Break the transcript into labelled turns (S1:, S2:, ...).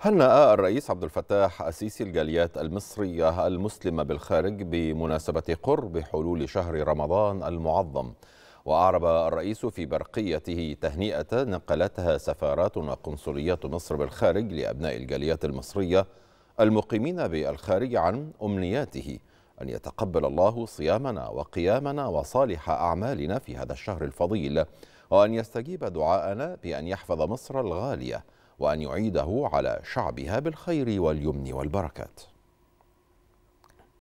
S1: هنأ الرئيس عبد الفتاح السيسي الجاليات المصرية المسلمة بالخارج بمناسبة قرب حلول شهر رمضان المعظم وأعرب الرئيس في برقيته تهنئة نقلتها سفارات وقنصليات مصر بالخارج لأبناء الجاليات المصرية المقيمين بالخارج عن أمنياته أن يتقبل الله صيامنا وقيامنا وصالح أعمالنا في هذا الشهر الفضيل وأن يستجيب دعاءنا بأن يحفظ مصر الغالية وأن يعيده على شعبها بالخير واليمن والبركات